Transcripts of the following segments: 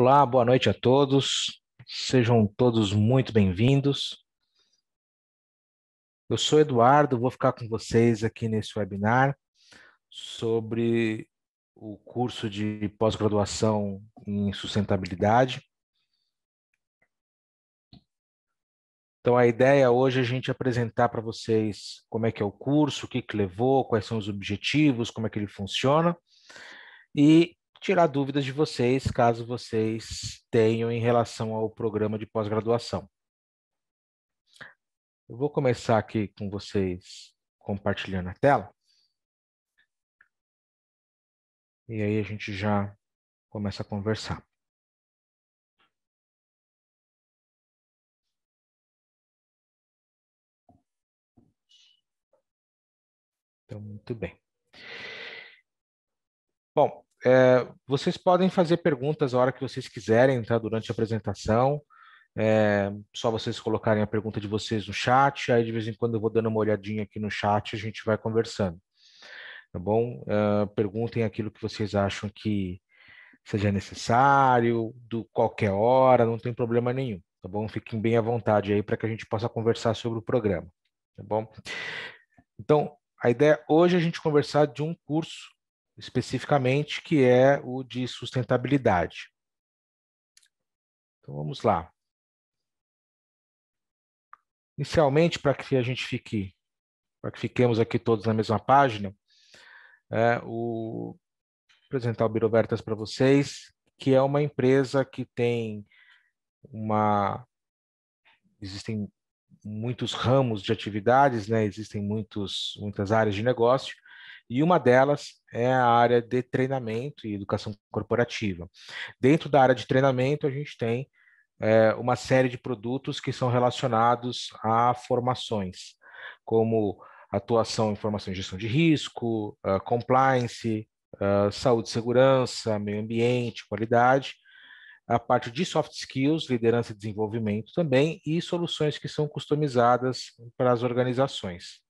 Olá, boa noite a todos. Sejam todos muito bem-vindos. Eu sou Eduardo, vou ficar com vocês aqui nesse webinar sobre o curso de pós-graduação em sustentabilidade. Então, a ideia hoje é a gente apresentar para vocês como é que é o curso, o que, que levou, quais são os objetivos, como é que ele funciona. E tirar dúvidas de vocês, caso vocês tenham em relação ao programa de pós-graduação. Eu vou começar aqui com vocês compartilhando a tela. E aí a gente já começa a conversar. Então, muito bem. Bom, é, vocês podem fazer perguntas a hora que vocês quiserem, tá? Durante a apresentação. É, só vocês colocarem a pergunta de vocês no chat, aí de vez em quando eu vou dando uma olhadinha aqui no chat e a gente vai conversando. Tá bom? É, perguntem aquilo que vocês acham que seja necessário, do qualquer hora, não tem problema nenhum. Tá bom? Fiquem bem à vontade aí para que a gente possa conversar sobre o programa. Tá bom? Então, a ideia hoje é a gente conversar de um curso especificamente, que é o de sustentabilidade. Então vamos lá. Inicialmente, para que a gente fique, para que fiquemos aqui todos na mesma página, é, o, apresentar o Birovertas para vocês, que é uma empresa que tem uma existem muitos ramos de atividades, né? Existem muitos muitas áreas de negócio e uma delas é a área de treinamento e educação corporativa. Dentro da área de treinamento, a gente tem é, uma série de produtos que são relacionados a formações, como atuação em formação e gestão de risco, uh, compliance, uh, saúde e segurança, meio ambiente, qualidade, a parte de soft skills, liderança e desenvolvimento também, e soluções que são customizadas para as organizações.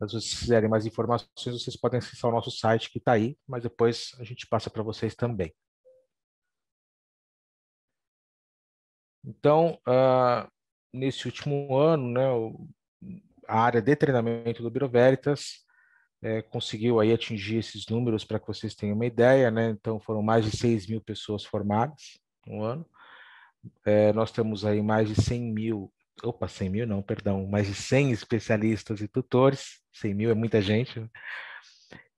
Mas se vocês quiserem mais informações, vocês podem acessar o nosso site que está aí, mas depois a gente passa para vocês também. Então, uh, nesse último ano, né, o, a área de treinamento do Biro Veritas é, conseguiu aí atingir esses números para que vocês tenham uma ideia, né? Então, foram mais de 6 mil pessoas formadas no ano. É, nós temos aí mais de 100 mil opa, 100 mil não, perdão, mais de 100 especialistas e tutores, 100 mil é muita gente, né?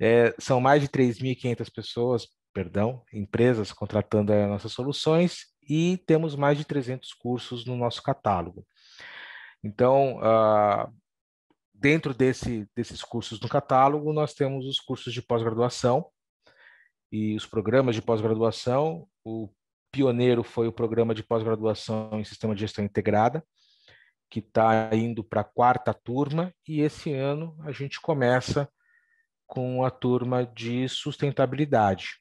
é, são mais de 3.500 pessoas, perdão, empresas contratando as eh, nossas soluções e temos mais de 300 cursos no nosso catálogo. Então, uh, dentro desse, desses cursos no catálogo, nós temos os cursos de pós-graduação e os programas de pós-graduação. O pioneiro foi o programa de pós-graduação em Sistema de Gestão Integrada, que está indo para a quarta turma, e esse ano a gente começa com a turma de sustentabilidade.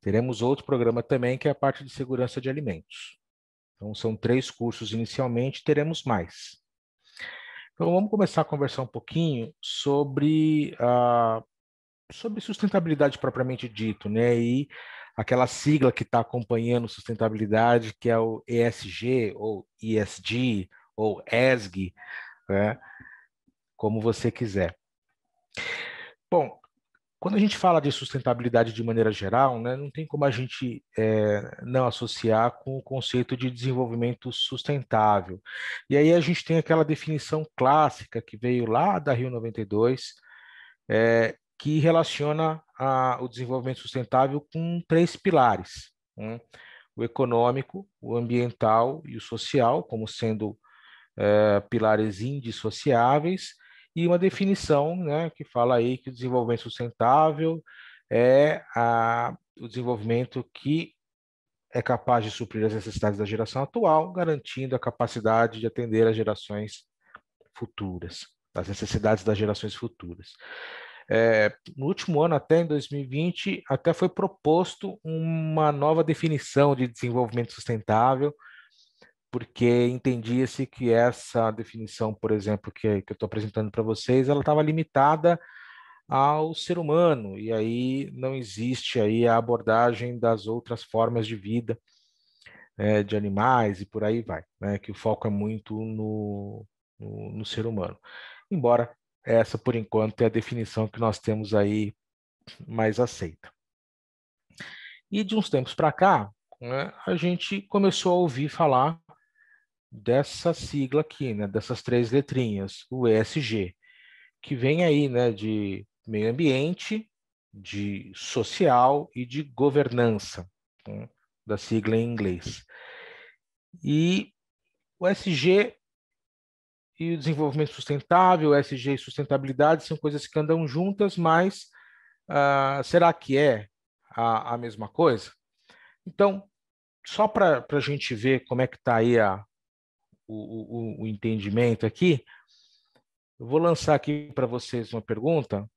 Teremos outro programa também, que é a parte de segurança de alimentos. Então, são três cursos inicialmente, teremos mais. Então, vamos começar a conversar um pouquinho sobre, uh, sobre sustentabilidade propriamente dito, né? E aquela sigla que está acompanhando sustentabilidade, que é o ESG, ou ESG, ou ESG, né? como você quiser. Bom, quando a gente fala de sustentabilidade de maneira geral, né, não tem como a gente é, não associar com o conceito de desenvolvimento sustentável. E aí a gente tem aquela definição clássica que veio lá da Rio 92, é, que relaciona a, o desenvolvimento sustentável com três pilares: o econômico, o ambiental e o social, como sendo é, pilares indissociáveis, e uma definição né, que fala aí que o desenvolvimento sustentável é a, o desenvolvimento que é capaz de suprir as necessidades da geração atual, garantindo a capacidade de atender as gerações futuras, as necessidades das gerações futuras. É, no último ano, até em 2020, até foi proposto uma nova definição de desenvolvimento sustentável, porque entendia-se que essa definição, por exemplo, que, que eu estou apresentando para vocês, ela estava limitada ao ser humano, e aí não existe aí a abordagem das outras formas de vida, né, de animais e por aí vai, né, que o foco é muito no, no, no ser humano. Embora essa, por enquanto, é a definição que nós temos aí mais aceita. E de uns tempos para cá, né, a gente começou a ouvir falar dessa sigla aqui, né, dessas três letrinhas, o ESG, que vem aí né, de meio ambiente, de social e de governança, né, da sigla em inglês. E o SG e o desenvolvimento sustentável, SG e sustentabilidade são coisas que andam juntas, mas uh, será que é a, a, mesma coisa? Então, só para a gente ver como é que está aí a, o, o, o entendimento aqui, eu vou lançar aqui para vocês uma pergunta.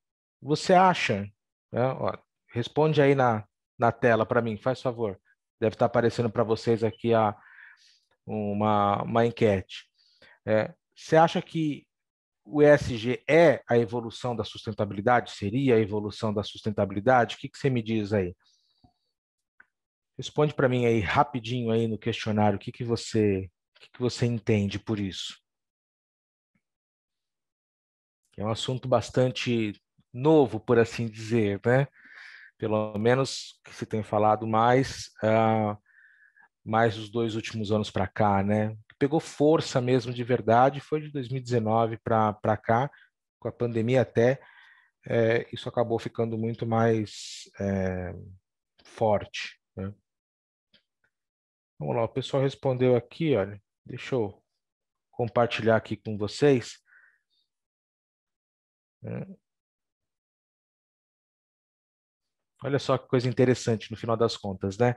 Você acha, né, ó, responde aí na, na tela para mim, faz favor. Deve estar tá aparecendo para vocês aqui a, uma, uma enquete. É, você acha que o ESG é a evolução da sustentabilidade? Seria a evolução da sustentabilidade? O que, você me diz aí? Responde para mim aí rapidinho aí no questionário o que, que você o que, que você entende por isso. É um assunto bastante novo, por assim dizer, né? Pelo menos que se tem falado mais, uh, mais os dois últimos anos para cá, né? pegou força mesmo de verdade foi de 2019 para cá, com a pandemia até, é, isso acabou ficando muito mais é, forte. Né? Vamos lá, o pessoal respondeu aqui, olha, deixa eu compartilhar aqui com vocês. É. Olha só que coisa interessante no final das contas, né?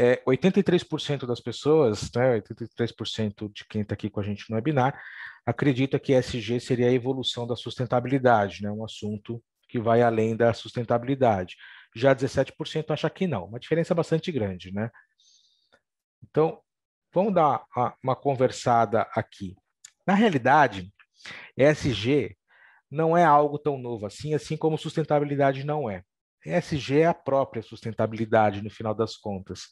é, 83% das pessoas, né, 83% de quem está aqui com a gente no webinar, é acredita que ESG seria a evolução da sustentabilidade, né, um assunto que vai além da sustentabilidade. Já 17% acha que não, uma diferença bastante grande, né? Então, vamos dar uma conversada aqui. Na realidade, ESG não é algo tão novo assim, assim como sustentabilidade não é. ESG é a própria sustentabilidade, no final das contas.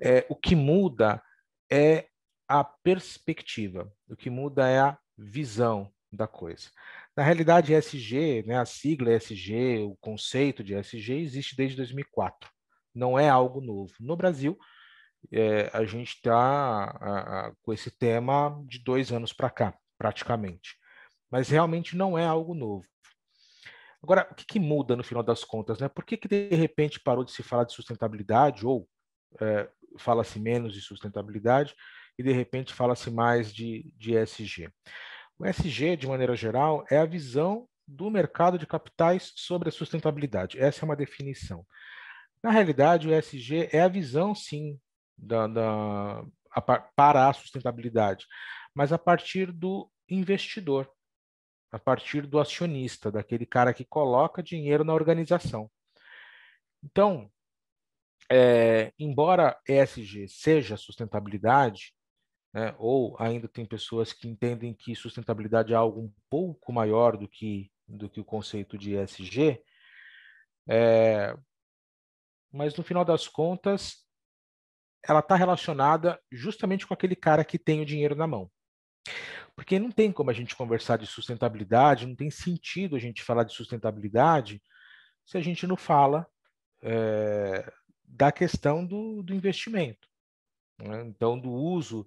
É, o que muda é a perspectiva, o que muda é a visão da coisa. Na realidade, ESG, né, a sigla ESG, o conceito de ESG existe desde 2004, não é algo novo. No Brasil, é, a gente está com esse tema de dois anos para cá, praticamente. Mas realmente não é algo novo. Agora, o que, que, muda no final das contas? Né? Por que, que, de repente parou de se falar de sustentabilidade ou é, fala-se menos de sustentabilidade e de repente fala-se mais de, de ESG? O ESG, de maneira geral, é a visão do mercado de capitais sobre a sustentabilidade. Essa é uma definição. Na realidade, o ESG é a visão, sim, da, da, a, para a sustentabilidade, mas a partir do investidor a partir do acionista, daquele cara que coloca dinheiro na organização. Então, é, embora ESG seja sustentabilidade, né, ou ainda tem pessoas que entendem que sustentabilidade é algo um pouco maior do que, do que o conceito de ESG, é, mas no final das contas, ela está relacionada justamente com aquele cara que tem o dinheiro na mão. Porque não tem como a gente conversar de sustentabilidade, não tem sentido a gente falar de sustentabilidade se a gente não fala é, da questão do, do investimento, né? então do uso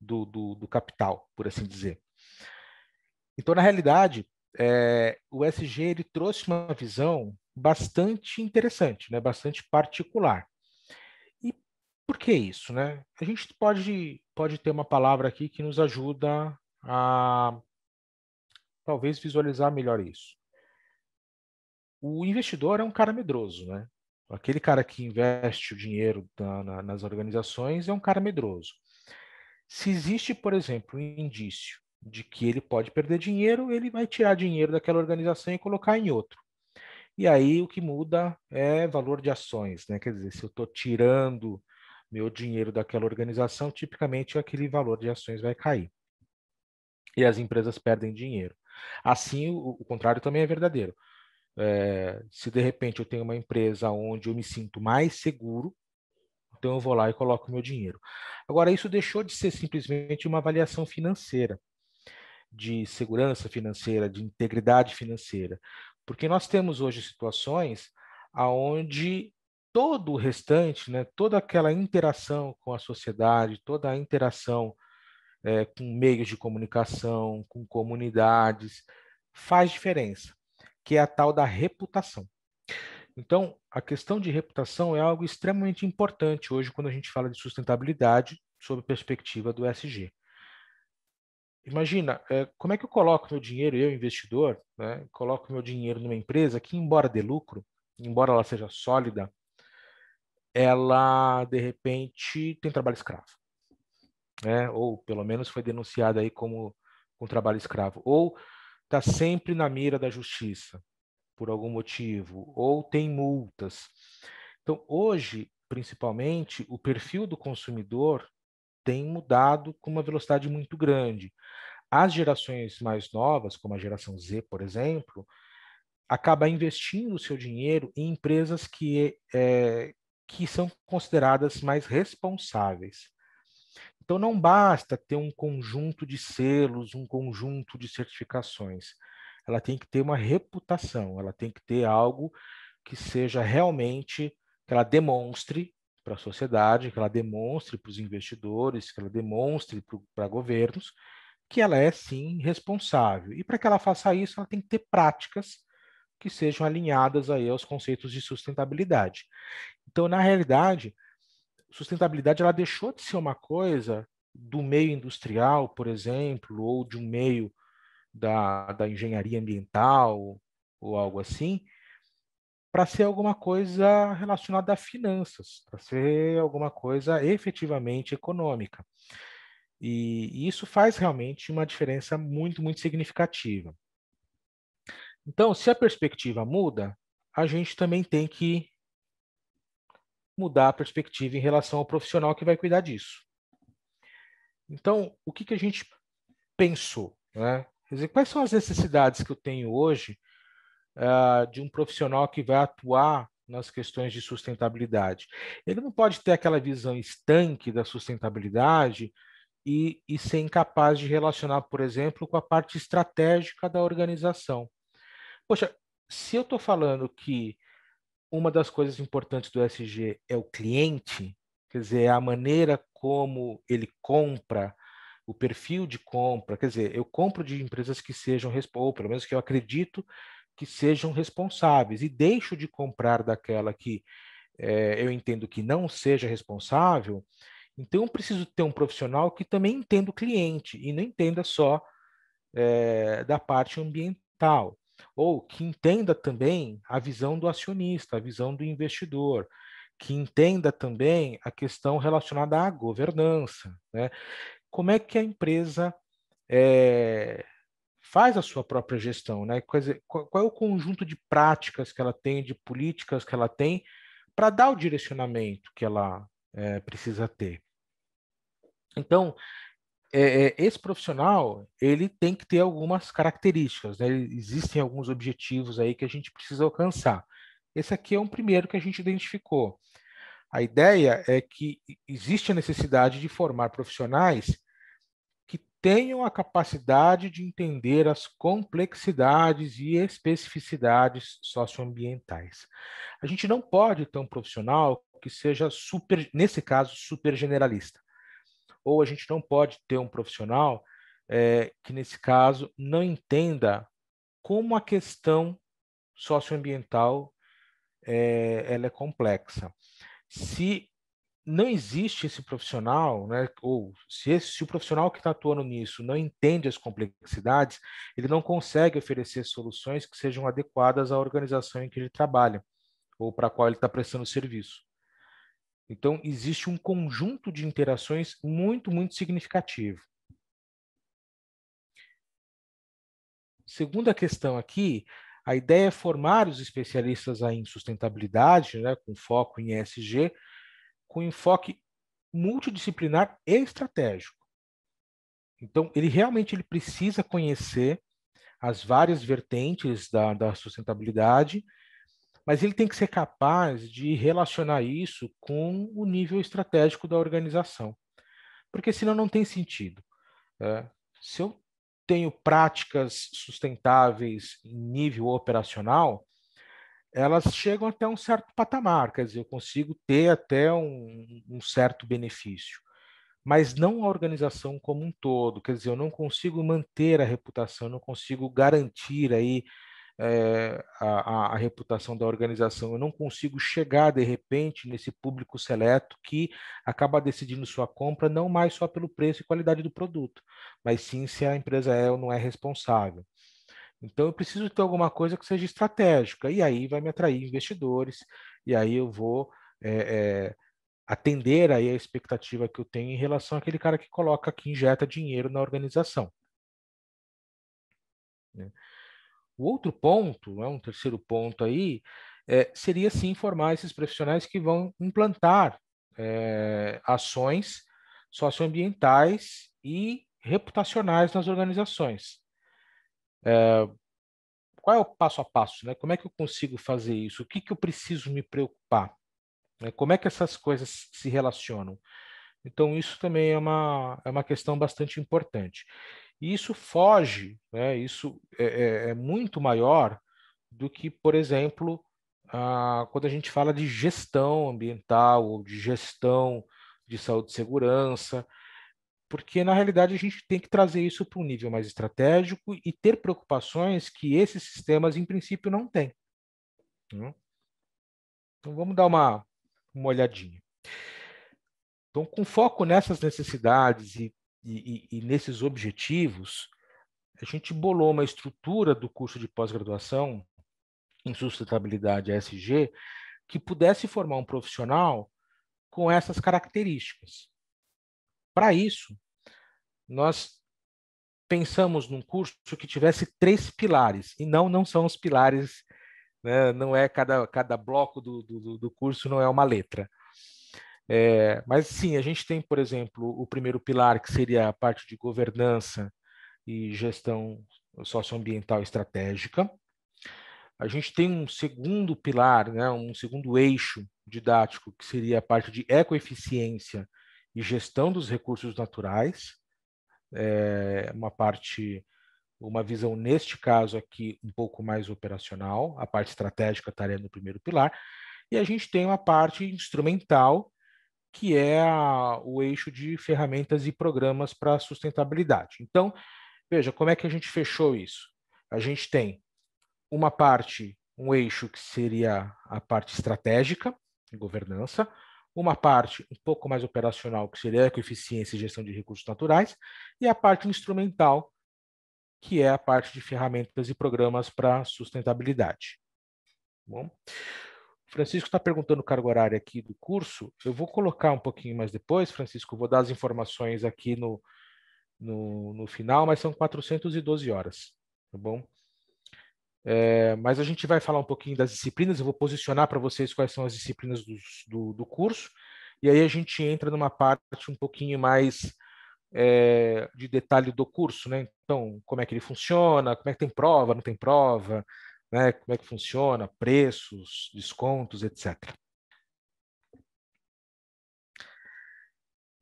do, do, do, capital, por assim dizer. Então, na realidade, é, o SG ele trouxe uma visão bastante interessante, né? bastante particular. E por que isso? Né? A gente pode pode ter uma palavra aqui que nos ajuda a talvez visualizar melhor isso. O investidor é um cara medroso, né? Aquele cara que investe o dinheiro na, nas organizações é um cara medroso. Se existe, por exemplo, um indício de que ele pode perder dinheiro, ele vai tirar dinheiro daquela organização e colocar em outro. E aí o que muda é valor de ações, né? Quer dizer, se eu estou tirando meu dinheiro daquela organização, tipicamente aquele valor de ações vai cair. E as empresas perdem dinheiro. Assim, o, o contrário também é verdadeiro. É, se de repente eu tenho uma empresa onde eu me sinto mais seguro, então eu vou lá e coloco o meu dinheiro. Agora, isso deixou de ser simplesmente uma avaliação financeira, de segurança financeira, de integridade financeira, porque nós temos hoje situações aonde todo o restante, né, toda aquela interação com a sociedade, toda a interação é, com meios de comunicação, com comunidades, faz diferença, que é a tal da reputação. Então, a questão de reputação é algo extremamente importante hoje quando a gente fala de sustentabilidade sob perspectiva do SG. Imagina, é, como é que eu coloco meu dinheiro, eu investidor, né, coloco meu dinheiro numa empresa que, embora dê lucro, embora ela seja sólida, ela de repente tem trabalho escravo, né? Ou pelo menos foi denunciada aí como com trabalho escravo, ou está sempre na mira da justiça por algum motivo, ou tem multas. Então hoje, principalmente, o perfil do consumidor tem mudado com uma velocidade muito grande. As gerações mais novas, como a geração Z, por exemplo, acaba investindo o seu dinheiro em empresas que é, que são consideradas mais responsáveis. Então, não basta ter um conjunto de selos, um conjunto de certificações. Ela tem que ter uma reputação, ela tem que ter algo que seja realmente, que ela demonstre para a sociedade, que ela demonstre para os investidores, que ela demonstre para governos, que ela é sim responsável. E para que ela faça isso, ela tem que ter práticas que sejam alinhadas aí aos conceitos de sustentabilidade. Então, na realidade, sustentabilidade ela deixou de ser uma coisa do meio industrial, por exemplo, ou de um meio da, da engenharia ambiental ou algo assim, para ser alguma coisa relacionada a finanças, para ser alguma coisa efetivamente econômica. E, e isso faz realmente uma diferença muito, muito significativa. Então, se a perspectiva muda, a gente também tem que mudar a perspectiva em relação ao profissional que vai cuidar disso. Então, o que, que a gente pensou? Né? Quer dizer, quais são as necessidades que eu tenho hoje uh, de um profissional que vai atuar nas questões de sustentabilidade? Ele não pode ter aquela visão estanque da sustentabilidade e, e ser incapaz de relacionar, por exemplo, com a parte estratégica da organização. Poxa, se eu estou falando que uma das coisas importantes do SG é o cliente, quer dizer, é a maneira como ele compra, o perfil de compra, quer dizer, eu compro de empresas que sejam, ou pelo menos que eu acredito que sejam responsáveis, e deixo de comprar daquela que é, eu entendo que não seja responsável, então eu preciso ter um profissional que também entenda o cliente e não entenda só é, da parte ambiental ou que entenda também a visão do acionista, a visão do investidor, que entenda também a questão relacionada à governança. Né? Como é que a empresa é, faz a sua própria gestão? Né? Dizer, qual, qual é o conjunto de práticas que ela tem, de políticas que ela tem, para dar o direcionamento que ela é, precisa ter? Então, é, é, esse profissional ele tem que ter algumas características, né? existem alguns objetivos aí que a gente precisa alcançar. Esse aqui é um primeiro que a gente identificou. A ideia é que existe a necessidade de formar profissionais que tenham a capacidade de entender as complexidades e especificidades socioambientais. A gente não pode ter um profissional que seja super, nesse caso, super generalista ou a gente não pode ter um profissional é, que, nesse caso, não entenda como a questão socioambiental é, ela é complexa. Se não existe esse profissional, né, ou se, esse, se o profissional que está atuando nisso não entende as complexidades, ele não consegue oferecer soluções que sejam adequadas à organização em que ele trabalha ou para a qual ele está prestando serviço. Então, existe um conjunto de interações muito, muito significativo. Segunda questão aqui, a ideia é formar os especialistas em sustentabilidade, né, com foco em ESG, com enfoque multidisciplinar e estratégico. Então, ele realmente ele precisa conhecer as várias vertentes da, da sustentabilidade mas ele tem que ser capaz de relacionar isso com o nível estratégico da organização, porque senão não tem sentido. É, se eu tenho práticas sustentáveis em nível operacional, elas chegam até um certo patamar, quer dizer, eu consigo ter até um, um certo benefício, mas não a organização como um todo, quer dizer, eu não consigo manter a reputação, não consigo garantir aí é, a, a, reputação da organização. Eu não consigo chegar, de repente, nesse público seleto que acaba decidindo sua compra não mais só pelo preço e qualidade do produto, mas sim se a empresa é ou não é responsável. Então, eu preciso ter alguma coisa que seja estratégica, e aí vai me atrair investidores, e aí eu vou é, é, atender aí a expectativa que eu tenho em relação àquele cara que coloca, que injeta dinheiro na organização. Né? O outro ponto, é um terceiro ponto aí, é, seria sim formar esses profissionais que vão implantar é, ações socioambientais e reputacionais nas organizações. É, qual é o passo a passo? Né? Como é que eu consigo fazer isso? O que, que eu preciso me preocupar? É, como é que essas coisas se relacionam? Então, isso também é uma, é uma questão bastante importante. E isso foge, né? isso é, é, é, muito maior do que, por exemplo, a, quando a gente fala de gestão ambiental ou de gestão de saúde e segurança, porque na realidade a gente tem que trazer isso para um nível mais estratégico e ter preocupações que esses sistemas, em princípio, não têm. Né? Então vamos dar uma, uma olhadinha. Então, com foco nessas necessidades e e, e, e nesses objetivos, a gente bolou uma estrutura do curso de pós-graduação em sustentabilidade ESG que pudesse formar um profissional com essas características. Para isso, nós pensamos num curso que tivesse três pilares, e não, não são os pilares, né? não é cada, cada bloco do, do, do curso, não é uma letra. É, mas sim, a gente tem, por exemplo, o primeiro pilar, que seria a parte de governança e gestão socioambiental estratégica. A gente tem um segundo pilar, né, um segundo eixo didático, que seria a parte de ecoeficiência e gestão dos recursos naturais. É uma parte, uma visão, neste caso aqui, um pouco mais operacional, a parte estratégica estaria no primeiro pilar. E a gente tem uma parte instrumental, que é a, o eixo de ferramentas e programas para sustentabilidade. Então, veja como é que a gente fechou isso. A gente tem uma parte, um eixo que seria a parte estratégica governança, uma parte um pouco mais operacional, que seria ecoeficiência e gestão de recursos naturais, e a parte instrumental, que é a parte de ferramentas e programas para sustentabilidade. Tá bom, Francisco está perguntando o cargo horário aqui do curso. Eu vou colocar um pouquinho mais depois, Francisco, vou dar as informações aqui no, no, no final, mas são 412 horas, tá bom? É, mas a gente vai falar um pouquinho das disciplinas, eu vou posicionar para vocês quais são as disciplinas do, do, do, curso, e aí a gente entra numa parte um pouquinho mais é, de detalhe do curso, né? Então, como é que ele funciona, como é que tem prova, não tem prova, né? Como é que funciona, preços, descontos, etc.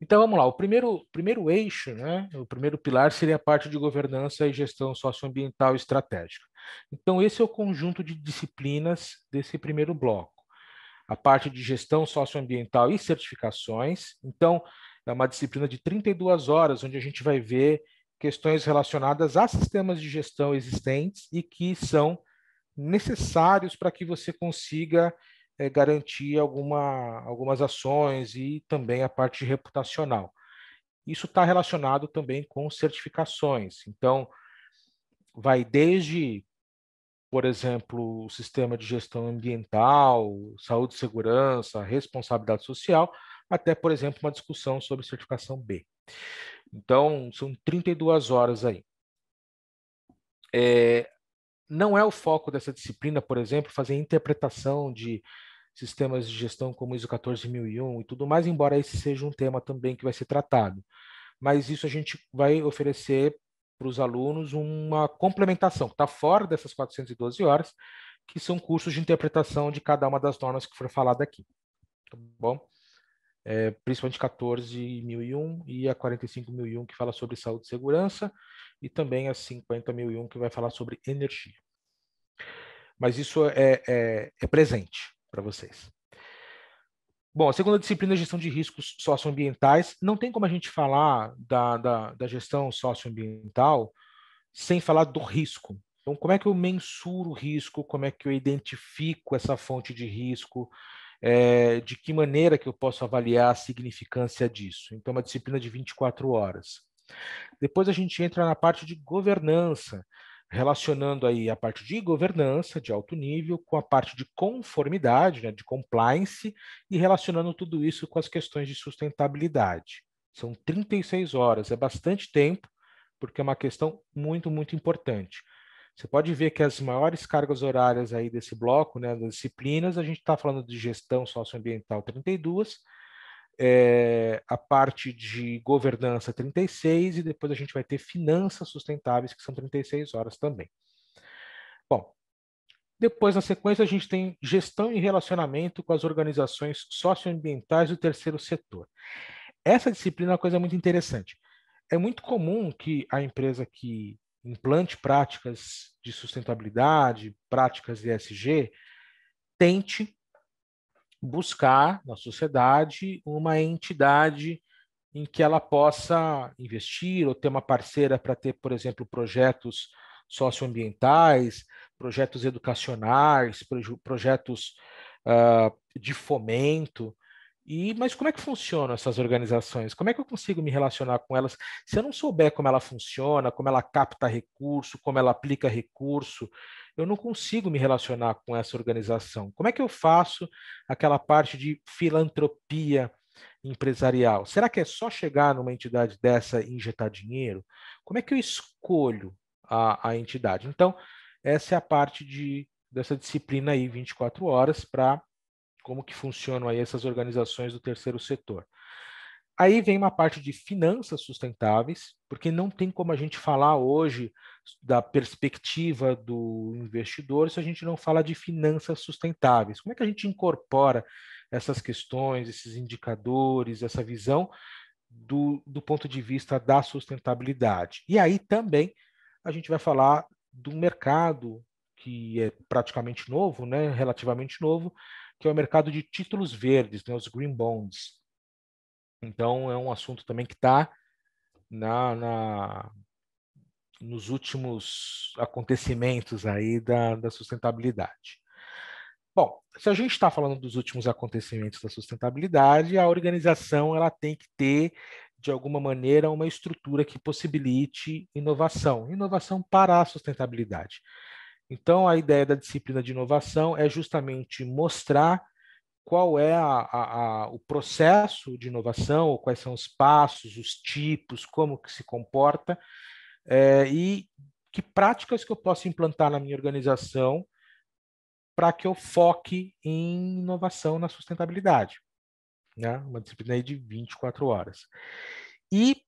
Então vamos lá, o primeiro, primeiro eixo, né, o primeiro pilar seria a parte de governança e gestão socioambiental estratégica. Então esse é o conjunto de disciplinas desse primeiro bloco. A parte de gestão socioambiental e certificações, então é uma disciplina de 32 horas, onde a gente vai ver questões relacionadas a sistemas de gestão existentes e que são necessários para que você consiga é, garantir alguma, algumas ações e também a parte reputacional. Isso está relacionado também com certificações. Então, vai desde, por exemplo, o sistema de gestão ambiental, saúde e segurança, responsabilidade social, até, por exemplo, uma discussão sobre certificação B. Então, são 32 horas aí. É, não é o foco dessa disciplina, por exemplo, fazer interpretação de sistemas de gestão como ISO 14001 e tudo mais, embora esse seja um tema também que vai ser tratado. Mas isso a gente vai oferecer para os alunos uma complementação, que está fora dessas 412 horas, que são cursos de interpretação de cada uma das normas que for falada aqui. Tá bom? É, principalmente 14.001 e a 45.001, que fala sobre saúde e segurança, e também a 50.001, que vai falar sobre energia. Mas isso é, é, é presente para vocês. Bom, a segunda disciplina é gestão de riscos socioambientais. Não tem como a gente falar da, da, da gestão socioambiental sem falar do risco. Então, como é que eu mensuro o risco? Como é que eu identifico essa fonte de risco? É, de que maneira que eu posso avaliar a significância disso? Então, é uma disciplina de 24 horas. Depois a gente entra na parte de governança, relacionando aí a parte de governança de alto nível com a parte de conformidade, né, de compliance, e relacionando tudo isso com as questões de sustentabilidade. São 36 horas, é bastante tempo, porque é uma questão muito, muito importante. Você pode ver que as maiores cargas horárias aí desse bloco, né, das disciplinas, a gente está falando de gestão socioambiental 32, é, a parte de governança 36 e depois a gente vai ter finanças sustentáveis, que são 36 horas também. Bom, depois na sequência a gente tem gestão e relacionamento com as organizações socioambientais do terceiro setor. Essa disciplina é uma coisa muito interessante. É muito comum que a empresa que implante práticas de sustentabilidade, práticas de ESG, tente buscar na sociedade uma entidade em que ela possa investir ou ter uma parceira para ter, por exemplo, projetos socioambientais, projetos educacionais, projetos uh, de fomento. E, mas como é que funcionam essas organizações? Como é que eu consigo me relacionar com elas? Se eu não souber como ela funciona, como ela capta recurso, como ela aplica recurso, eu não consigo me relacionar com essa organização. Como é que eu faço aquela parte de filantropia empresarial? Será que é só chegar numa entidade dessa e injetar dinheiro? Como é que eu escolho a, a entidade? Então, essa é a parte de, dessa disciplina aí, 24 horas, para como que funcionam aí essas organizações do terceiro setor. Aí vem uma parte de finanças sustentáveis, porque não tem como a gente falar hoje da perspectiva do investidor se a gente não fala de finanças sustentáveis. Como é que a gente incorpora essas questões, esses indicadores, essa visão do, do ponto de vista da sustentabilidade? E aí também a gente vai falar do mercado que é praticamente novo, né, relativamente novo, que é o mercado de títulos verdes, né, os green bonds. Então, é um assunto também que está na, na, nos últimos acontecimentos aí da, da sustentabilidade. Bom, se a gente está falando dos últimos acontecimentos da sustentabilidade, a organização ela tem que ter, de alguma maneira, uma estrutura que possibilite inovação, inovação para a sustentabilidade. Então, a ideia da disciplina de inovação é justamente mostrar qual é a, a, a, o processo de inovação, quais são os passos, os tipos, como que se comporta é, e que práticas que eu posso implantar na minha organização para que eu foque em inovação na sustentabilidade. Né? Uma disciplina de 24 horas. E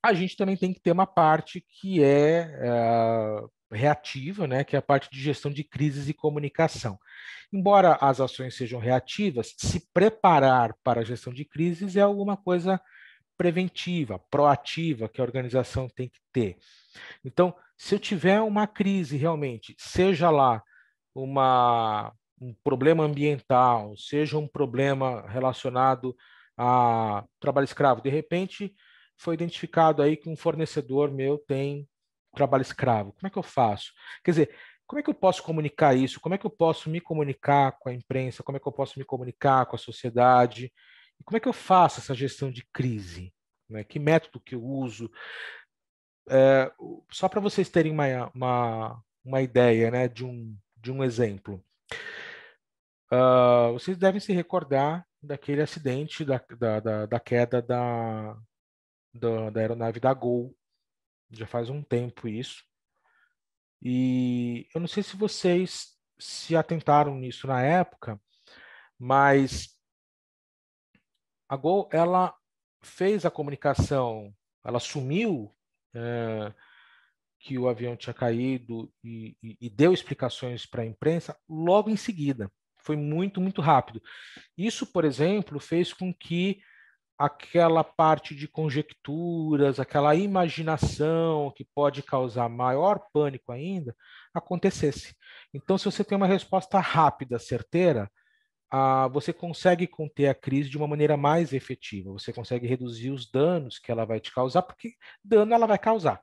a gente também tem que ter uma parte que é, é reativa, né, que é a parte de gestão de crises e comunicação. Embora as ações sejam reativas, se preparar para a gestão de crises é alguma coisa preventiva, proativa que a organização tem que ter. Então, se eu tiver uma crise realmente, seja lá uma, um problema ambiental, seja um problema relacionado a trabalho escravo, de repente foi identificado aí que um fornecedor meu tem trabalho escravo? Como é que eu faço? Quer dizer, como é que eu posso comunicar isso? Como é que eu posso me comunicar com a imprensa? Como é que eu posso me comunicar com a sociedade? E como é que eu faço essa gestão de crise? Né? Que método que eu uso? É, só para vocês terem uma, uma, uma, ideia né, de, um, de um exemplo. Uh, vocês devem se recordar daquele acidente da, da, da, da queda da, da, da aeronave da Gol já faz um tempo isso. E eu não sei se vocês se atentaram nisso na época, mas a Gol ela fez a comunicação, ela assumiu é, que o avião tinha caído e, e, e deu explicações para a imprensa logo em seguida. Foi muito, muito rápido. Isso, por exemplo, fez com que aquela parte de conjecturas, aquela imaginação que pode causar maior pânico ainda, acontecesse. Então, se você tem uma resposta rápida, certeira, ah, você consegue conter a crise de uma maneira mais efetiva, você consegue reduzir os danos que ela vai te causar, porque dano ela vai causar.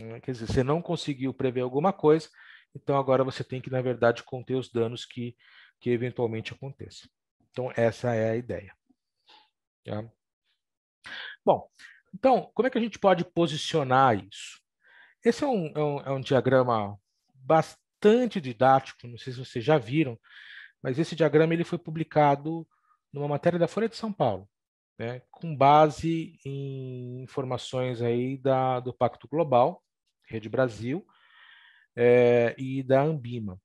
Né? Quer dizer, você não conseguiu prever alguma coisa, então agora você tem que, na verdade, conter os danos que, que eventualmente aconteçam. Então, essa é a ideia. Tá? Bom, então, como é que a gente pode posicionar isso? Esse é um, é um, é um diagrama bastante didático, não sei se vocês já viram, mas esse diagrama ele foi publicado numa matéria da Folha de São Paulo, né, com base em informações aí da, do Pacto Global, Rede Brasil, é, e da Ambima.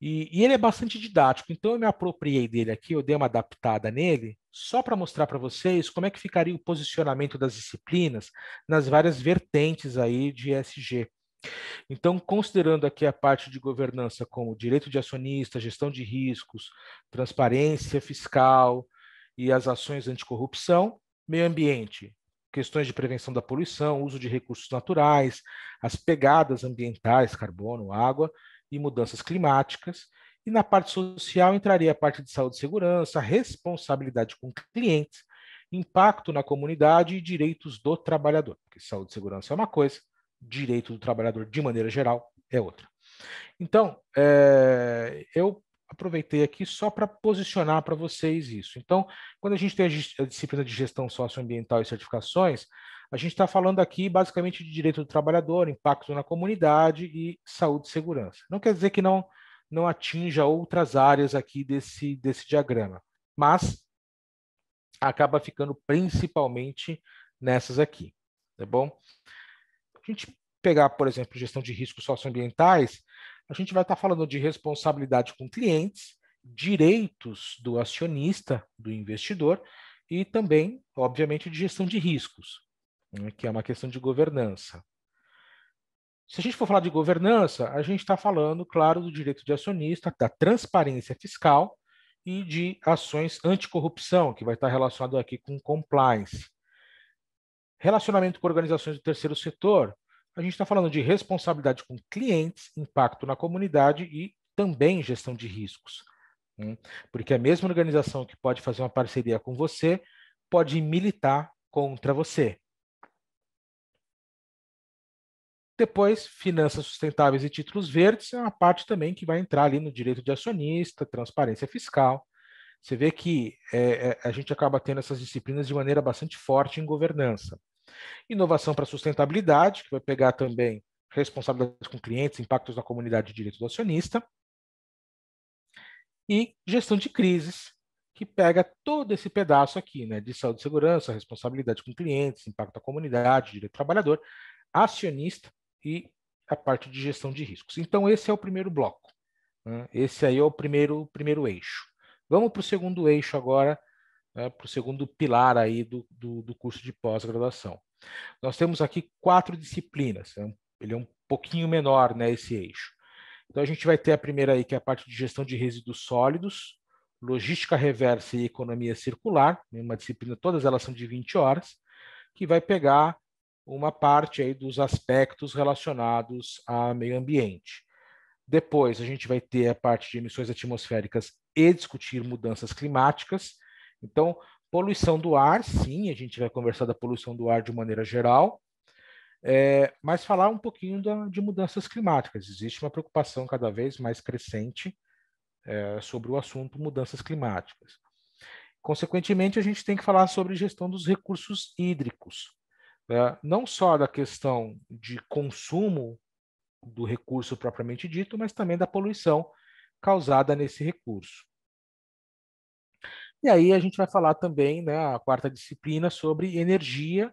E, e, ele é bastante didático, então eu me apropriei dele aqui, eu dei uma adaptada nele, só para mostrar para vocês como é que ficaria o posicionamento das disciplinas nas várias vertentes aí de ESG. Então, considerando aqui a parte de governança como direito de acionista, gestão de riscos, transparência fiscal e as ações anticorrupção, meio ambiente, questões de prevenção da poluição, uso de recursos naturais, as pegadas ambientais, carbono, água, e mudanças climáticas, e na parte social entraria a parte de saúde e segurança, responsabilidade com clientes, impacto na comunidade e direitos do trabalhador, porque saúde e segurança é uma coisa, direito do trabalhador de maneira geral é outra. Então, é, eu aproveitei aqui só para posicionar para vocês isso. Então, quando a gente tem a, a disciplina de gestão socioambiental e certificações, a gente está falando aqui basicamente de direito do trabalhador, impacto na comunidade e saúde e segurança. Não quer dizer que não, não atinja outras áreas aqui desse, desse diagrama, mas acaba ficando principalmente nessas aqui, tá bom? A gente pegar, por exemplo, gestão de riscos socioambientais, a gente vai estar tá falando de responsabilidade com clientes, direitos do acionista, do investidor, e também, obviamente, de gestão de riscos. Né, que é uma questão de governança. Se a gente for falar de governança, a gente está falando, claro, do direito de acionista, da transparência fiscal e de ações anticorrupção, que vai estar relacionado aqui com compliance. Relacionamento com organizações do terceiro setor, a gente está falando de responsabilidade com clientes, impacto na comunidade e também gestão de riscos. Né? Porque a mesma organização que pode fazer uma parceria com você pode militar contra você. Depois, finanças sustentáveis e títulos verdes é uma parte também que vai entrar ali no direito de acionista, transparência fiscal. Você vê que é, é a gente acaba tendo essas disciplinas de maneira bastante forte em governança. Inovação para sustentabilidade, que vai pegar também responsabilidades com clientes, impactos na comunidade e direito do acionista. E gestão de crises, que pega todo esse pedaço aqui, né, de saúde e segurança, responsabilidade com clientes, impacto na comunidade, direito do trabalhador, acionista e a parte de gestão de riscos. Então, esse é o primeiro bloco. Né? Esse aí é o primeiro, primeiro eixo. Vamos para o segundo eixo agora, né? para o segundo pilar aí do, do, do curso de pós-graduação. Nós temos aqui quatro disciplinas. Né? Ele é um pouquinho menor, né, esse eixo. Então, a gente vai ter a primeira aí, que é a parte de gestão de resíduos sólidos, logística reversa e economia circular, né? uma disciplina, todas elas são de 20 horas, que vai pegar uma parte aí dos aspectos relacionados a meio ambiente. Depois a gente vai ter a parte de emissões atmosféricas e discutir mudanças climáticas. Então, poluição do ar, sim, a gente vai conversar da poluição do ar de maneira geral, é, mas falar um pouquinho da, de mudanças climáticas. Existe uma preocupação cada vez mais crescente é, sobre o assunto mudanças climáticas. Consequentemente, a gente tem que falar sobre gestão dos recursos hídricos, né, não só da questão de consumo do recurso propriamente dito, mas também da poluição causada nesse recurso. E aí a gente vai falar também, né, a quarta disciplina, sobre energia,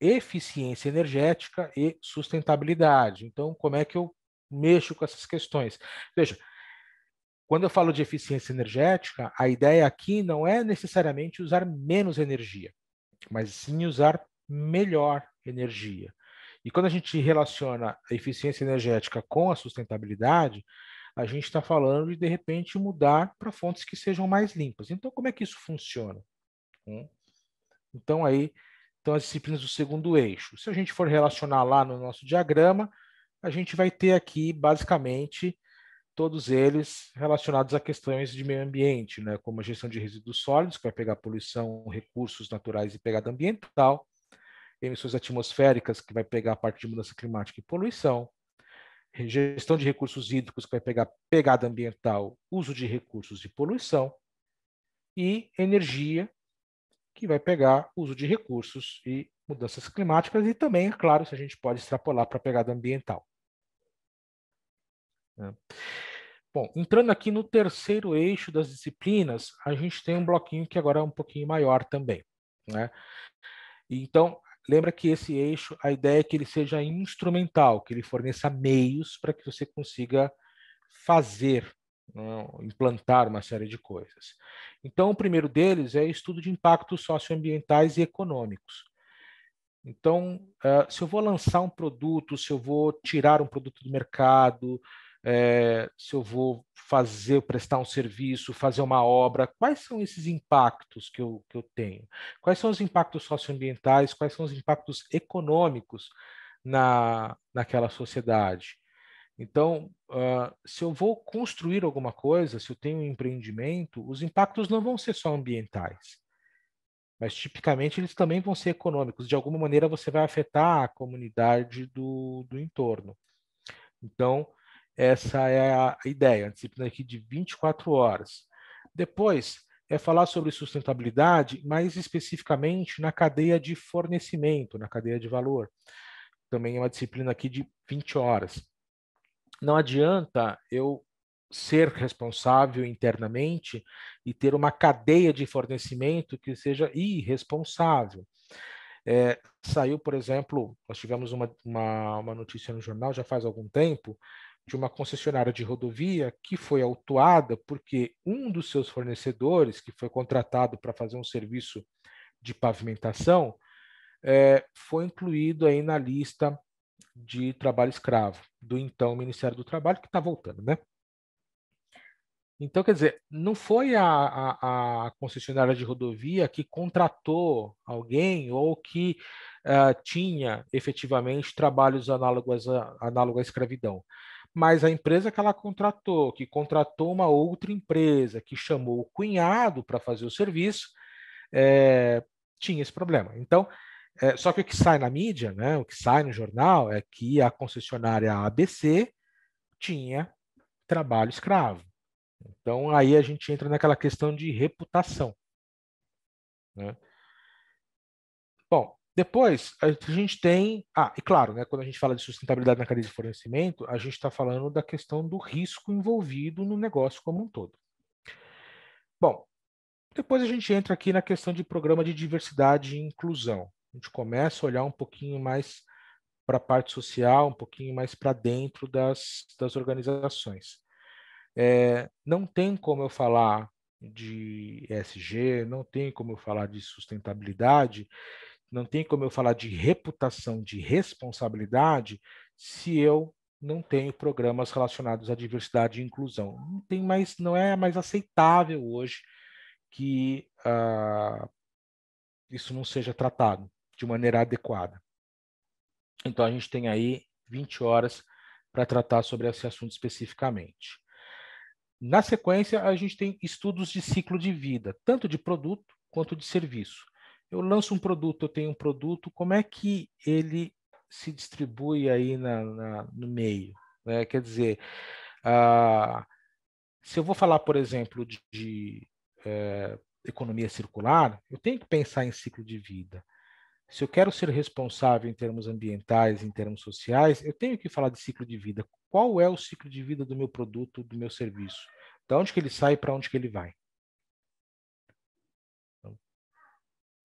eficiência energética e sustentabilidade. Então, como é que eu mexo com essas questões? Veja, quando eu falo de eficiência energética, a ideia aqui não é necessariamente usar menos energia, mas sim usar melhor energia. E quando a gente relaciona a eficiência energética com a sustentabilidade, a gente está falando de, de repente, mudar para fontes que sejam mais limpas. Então, como é que isso funciona? Hum? Então, aí, então as disciplinas do segundo eixo. Se a gente for relacionar lá no nosso diagrama, a gente vai ter aqui, basicamente, todos eles relacionados a questões de meio ambiente, né? como a gestão de resíduos sólidos, que vai pegar poluição, recursos naturais e pegada ambiental, emissões atmosféricas, que vai pegar a parte de mudança climática e poluição, gestão de recursos hídricos, que vai pegar pegada ambiental, uso de recursos e poluição, e energia, que vai pegar uso de recursos e mudanças climáticas, e também, é claro, se a gente pode extrapolar para a pegada ambiental. É. Bom, entrando aqui no terceiro eixo das disciplinas, a gente tem um bloquinho que agora é um pouquinho maior também. Né? Então, lembra que esse eixo, a ideia é que ele seja instrumental, que ele forneça meios para que você consiga fazer, não, né, implantar uma série de coisas. Então, o primeiro deles é estudo de impactos socioambientais e econômicos. Então, eh, se eu vou lançar um produto, se eu vou tirar um produto do mercado, é, se eu vou fazer, prestar um serviço, fazer uma obra, quais são esses impactos que eu, que eu tenho? Quais são os impactos socioambientais, quais são os impactos econômicos na, naquela sociedade? Então, uh, se eu vou construir alguma coisa, se eu tenho um empreendimento, os impactos não vão ser só ambientais, mas tipicamente eles também vão ser econômicos. De alguma maneira, você vai afetar a comunidade do, do entorno. Então, essa é a ideia, a disciplina aqui de 24 horas. Depois é falar sobre sustentabilidade, mais especificamente na cadeia de fornecimento, na cadeia de valor. Também é uma disciplina aqui de 20 horas. Não adianta eu ser responsável internamente e ter uma cadeia de fornecimento que seja irresponsável. É, saiu, por exemplo, nós tivemos uma, uma, uma notícia no jornal já faz algum tempo de uma concessionária de rodovia que foi autuada porque um dos seus fornecedores, que foi contratado para fazer um serviço de pavimentação, é, foi incluído aí na lista de trabalho escravo do então Ministério do Trabalho, que está voltando, né? Então, quer dizer, não foi a, a, a, concessionária de rodovia que contratou alguém ou que uh, tinha efetivamente trabalhos análogos a, análogo à escravidão mas a empresa que ela contratou, que contratou uma outra empresa, que chamou o cunhado para fazer o serviço, é, tinha esse problema. Então, é, só que o que sai na mídia, né, o que sai no jornal, é que a concessionária ABC tinha trabalho escravo. Então, aí a gente entra naquela questão de reputação. Né? Depois, a gente tem. Ah, e claro, né, quando a gente fala de sustentabilidade na cadeia de fornecimento, a gente está falando da questão do risco envolvido no negócio como um todo. Bom, depois a gente entra aqui na questão de programa de diversidade e inclusão. A gente começa a olhar um pouquinho mais para a parte social, um pouquinho mais para dentro das, das organizações. É, não tem como eu falar de SG, não tem como eu falar de sustentabilidade não tem como eu falar de reputação, de responsabilidade, se eu não tenho programas relacionados à diversidade e inclusão. Não tem mais, não é mais aceitável hoje que uh, isso não seja tratado de maneira adequada. Então a gente tem aí 20 horas para tratar sobre esse assunto especificamente. Na sequência, a gente tem estudos de ciclo de vida, tanto de produto quanto de serviço eu lanço um produto, eu tenho um produto, como é que ele se distribui aí na, na no meio? Né? Quer dizer, se eu vou falar, por exemplo, de, de é, economia circular, eu tenho que pensar em ciclo de vida. Se eu quero ser responsável em termos ambientais, em termos sociais, eu tenho que falar de ciclo de vida. Qual é o ciclo de vida do meu produto, do meu serviço? Da onde que ele sai, para onde que ele vai?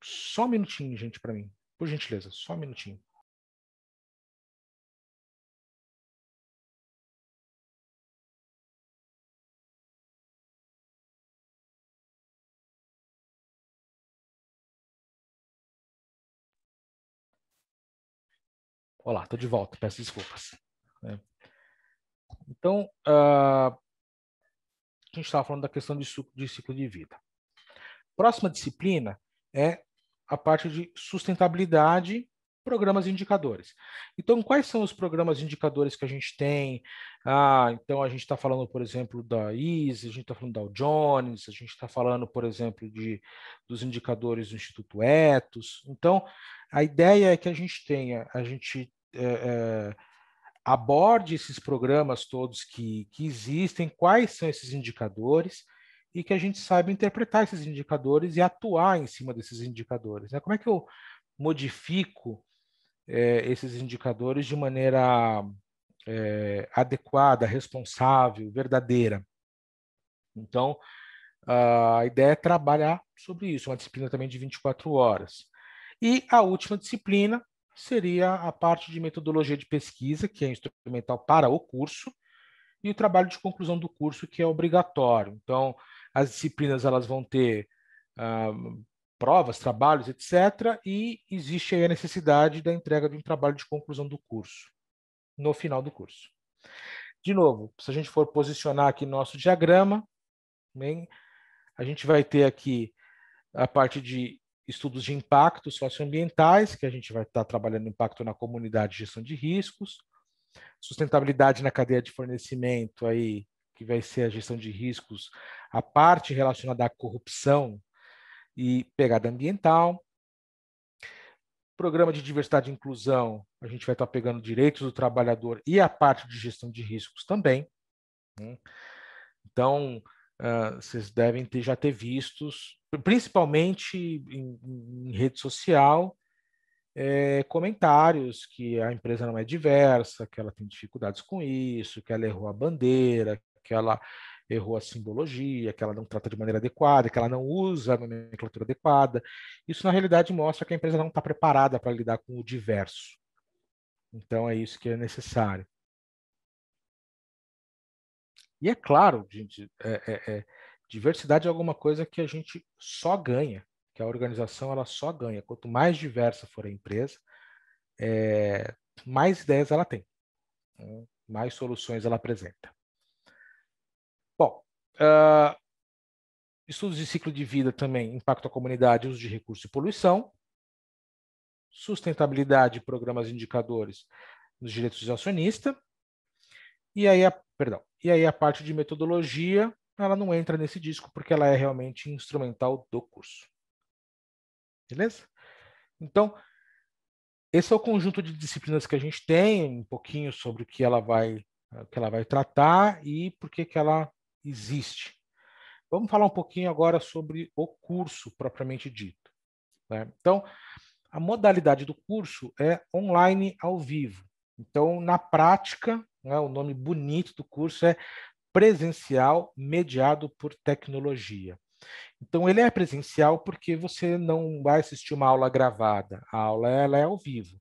Só um minutinho, gente, para mim. Por gentileza, só um minutinho. Olá, estou de volta, peço desculpas. É. Então, uh, a gente estava falando da questão de, de ciclo de vida. Próxima disciplina é a parte de sustentabilidade, programas e indicadores. Então, quais são os programas e indicadores que a gente tem? Ah, então a gente está falando, por exemplo, da ISE, a gente está falando da Jones, a gente está falando, por exemplo, de, dos indicadores do Instituto Etos. Então, a ideia é que a gente tenha, a gente é, é, aborde esses programas todos que, que existem, quais são esses indicadores, e que a gente saiba interpretar esses indicadores e atuar em cima desses indicadores. Né? Como é que eu modifico é, esses indicadores de maneira é, adequada, responsável, verdadeira? Então, a ideia é trabalhar sobre isso, uma disciplina também de 24 horas. E a última disciplina seria a parte de metodologia de pesquisa, que é instrumental para o curso, e o trabalho de conclusão do curso, que é obrigatório. Então, as disciplinas elas vão ter uh, provas, trabalhos, etc. E existe aí a necessidade da entrega de um trabalho de conclusão do curso, no final do curso. De novo, se a gente for posicionar aqui nosso diagrama, bem, a gente vai ter aqui a parte de estudos de impacto socioambientais, que a gente vai estar trabalhando impacto na comunidade, gestão de riscos, sustentabilidade na cadeia de fornecimento aí que vai ser a gestão de riscos, a parte relacionada à corrupção e pegada ambiental. Programa de diversidade e inclusão, a gente vai estar pegando direitos do trabalhador e a parte de gestão de riscos também. Né? Então, ah, vocês devem ter, já ter vistos, principalmente em, em rede social, é, comentários que a empresa não é diversa, que ela tem dificuldades com isso, que ela errou a bandeira, que ela errou a simbologia, que ela não trata de maneira adequada, que ela não usa a nomenclatura adequada. Isso, na realidade, mostra que a empresa não está preparada para lidar com o diverso. Então, é isso que é necessário. E é claro, gente, é, é, é, diversidade é alguma coisa que a gente só ganha, que a organização ela só ganha. Quanto mais diversa for a empresa, é, mais ideias ela tem, né? mais soluções ela apresenta. Bom, uh, estudos de ciclo de vida também, impacto à comunidade, uso de recursos e poluição, sustentabilidade, programas indicadores nos direitos de acionista, e aí a, perdão, e aí a parte de metodologia, ela não entra nesse disco porque ela é realmente instrumental do curso. Beleza? Então, esse é o conjunto de disciplinas que a gente tem, um pouquinho sobre o que ela vai, que ela vai tratar e por que ela existe. Vamos falar um pouquinho agora sobre o curso propriamente dito. Né? Então, a modalidade do curso é online ao vivo. Então, na prática, né, o nome bonito do curso é presencial mediado por tecnologia. Então, ele é presencial porque você não vai assistir uma aula gravada, a aula ela é ao vivo.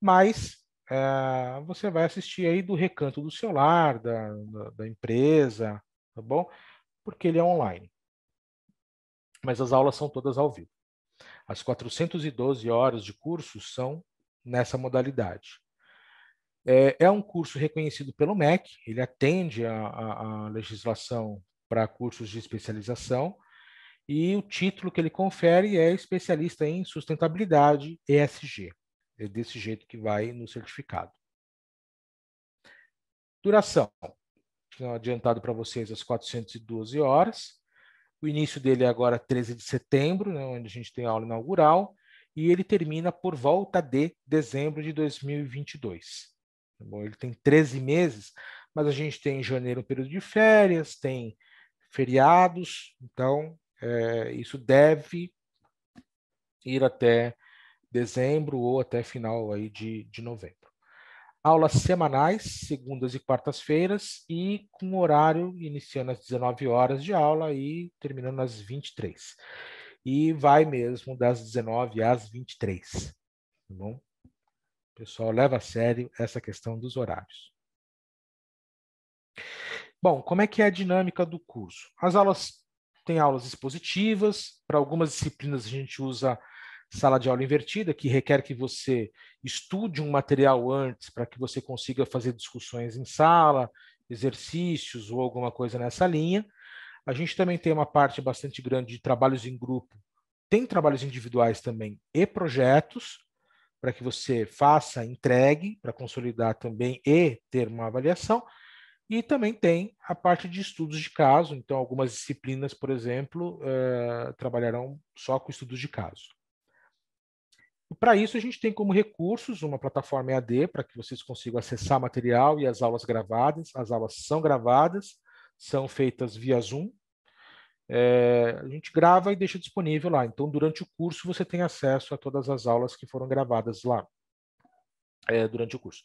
Mas é, você vai assistir aí do recanto do celular, da, da, da empresa, tá bom? Porque ele é online. Mas as aulas são todas ao vivo. As 412 horas de curso são nessa modalidade. É, é um curso reconhecido pelo MEC, ele atende a, a, a legislação para cursos de especialização, e o título que ele confere é especialista em sustentabilidade ESG. É desse jeito que vai no certificado. Duração: adiantado para vocês às 412 horas. O início dele é agora 13 de setembro, né, onde a gente tem a aula inaugural, e ele termina por volta de dezembro de 2022. Tá bom, ele tem 13 meses, mas a gente tem em janeiro um período de férias, tem feriados, então é, isso deve ir até dezembro ou até final aí de, de novembro aulas semanais, segundas e quartas-feiras, e com horário iniciando às 19 horas de aula e terminando às 23. E vai mesmo das 19 às 23. Tá bom? O pessoal leva a sério essa questão dos horários. Bom, como é que é a dinâmica do curso? As aulas têm aulas expositivas, para algumas disciplinas a gente usa sala de aula invertida, que requer que você estude um material antes para que você consiga fazer discussões em sala, exercícios ou alguma coisa nessa linha. A gente também tem uma parte bastante grande de trabalhos em grupo, tem trabalhos individuais também e projetos para que você faça, entregue, para consolidar também e ter uma avaliação. E também tem a parte de estudos de caso, então algumas disciplinas, por exemplo, eh, trabalharão só com estudos de caso para isso a gente tem como recursos uma plataforma EAD para que vocês consigam acessar material e as aulas gravadas. As aulas são gravadas, são feitas via Zoom. É, a gente grava e deixa disponível lá. Então, durante o curso, você tem acesso a todas as aulas que foram gravadas lá é, durante o curso.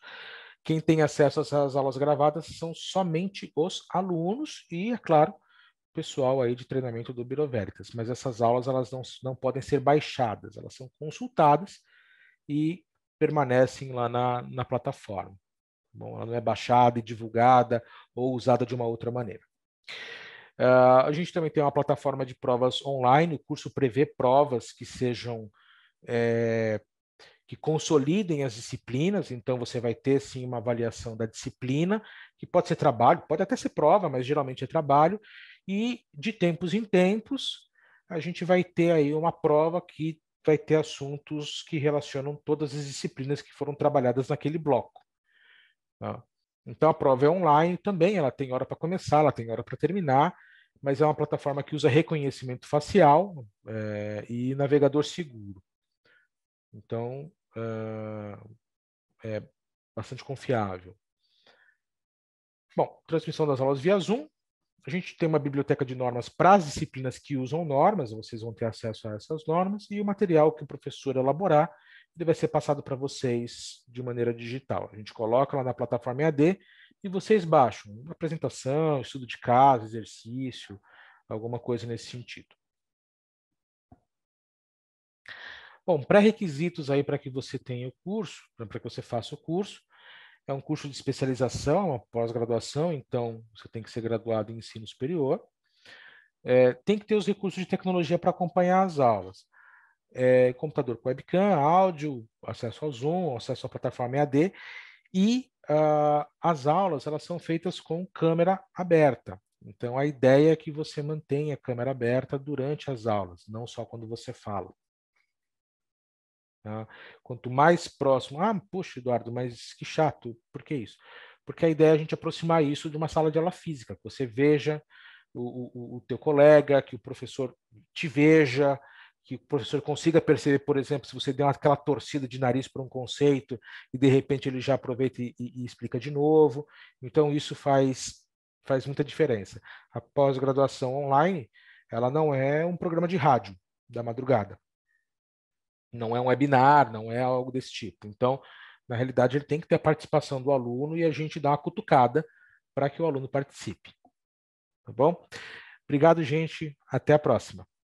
Quem tem acesso a essas aulas gravadas são somente os alunos e, é claro, pessoal aí de treinamento do Biro Veritas, mas essas aulas elas não, não podem ser baixadas, elas são consultadas e permanecem lá na, na plataforma. Tá bom, ela não é baixada e divulgada ou usada de uma outra maneira. Uh, a gente também tem uma plataforma de provas online, o curso prevê provas que sejam é, que consolidem as disciplinas, então você vai ter sim uma avaliação da disciplina, que pode ser trabalho, pode até ser prova, mas geralmente é trabalho, e de tempos em tempos a gente vai ter aí uma prova que vai ter assuntos que relacionam todas as disciplinas que foram trabalhadas naquele bloco. Tá? Então a prova é online também, ela tem hora para começar, ela tem hora para terminar, mas é uma plataforma que usa reconhecimento facial é, e navegador seguro. Então é, é bastante confiável. Bom, transmissão das aulas via Zoom, a gente tem uma biblioteca de normas para as disciplinas que usam normas, vocês vão ter acesso a essas normas, e o material que o professor elaborar ele vai ser passado para vocês de maneira digital. A gente coloca lá na plataforma EAD e vocês baixam uma apresentação, estudo de caso, exercício, alguma coisa nesse sentido. Bom, pré-requisitos aí para que você tenha o curso, para que você faça o curso, é um curso de especialização, uma pós-graduação, então você tem que ser graduado em ensino superior. É, tem que ter os recursos de tecnologia para acompanhar as aulas. É, computador com webcam, áudio, acesso ao Zoom, acesso à plataforma EAD e uh, as aulas elas são feitas com câmera aberta. Então a ideia é que você mantenha a câmera aberta durante as aulas, não só quando você fala. Tá? Quanto mais próximo, ah, puxa, Eduardo, mas que chato, por que isso? Porque a ideia é a gente aproximar isso de uma sala de aula física, que você veja o, o, o teu colega, que o professor te veja, que o professor consiga perceber, por exemplo, se você deu aquela torcida de nariz para um conceito e de repente ele já aproveita e, e, e explica de novo. Então isso faz faz muita diferença. A pós-graduação online, ela não é um programa de rádio da madrugada não é um webinar, não é algo desse tipo. Então, na realidade, ele tem que ter a participação do aluno e a gente dá uma cutucada para que o aluno participe. Tá bom? Obrigado, gente. Até a próxima.